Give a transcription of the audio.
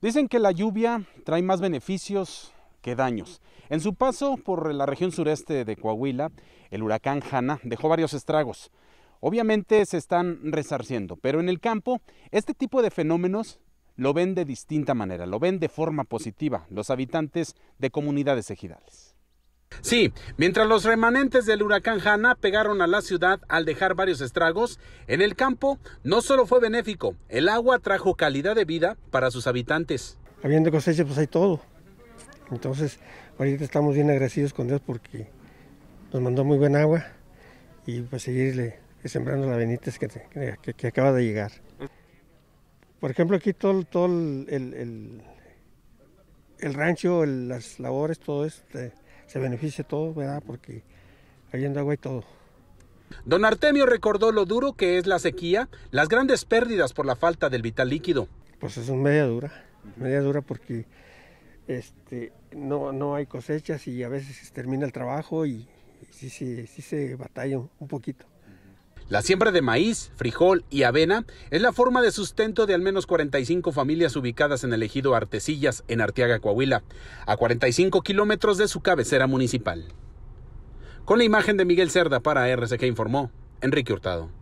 Dicen que la lluvia trae más beneficios que daños. En su paso por la región sureste de Coahuila, el huracán Hanna dejó varios estragos. Obviamente se están resarciendo, pero en el campo este tipo de fenómenos lo ven de distinta manera, lo ven de forma positiva los habitantes de comunidades ejidales. Sí, mientras los remanentes del huracán Hanna pegaron a la ciudad al dejar varios estragos, en el campo no solo fue benéfico, el agua trajo calidad de vida para sus habitantes. Habiendo cosecha, pues hay todo. Entonces, ahorita estamos bien agradecidos con Dios porque nos mandó muy buen agua y pues seguirle sembrando la Benítez que, que, acaba de llegar. Por ejemplo, aquí todo, todo el, el, rancho, las labores, todo este se beneficia todo, ¿verdad? Porque ahí agua y todo. Don Artemio recordó lo duro que es la sequía, las grandes pérdidas por la falta del vital líquido. Pues es un media dura, media dura porque este, no, no hay cosechas y a veces termina el trabajo y, sí, sí, sí se batalla un poquito. La siembra de maíz, frijol y avena es la forma de sustento de al menos 45 familias ubicadas en el ejido Artesillas, en Arteaga, Coahuila, a 45 kilómetros de su cabecera municipal. Con la imagen de Miguel Cerda para RCG informó Enrique Hurtado.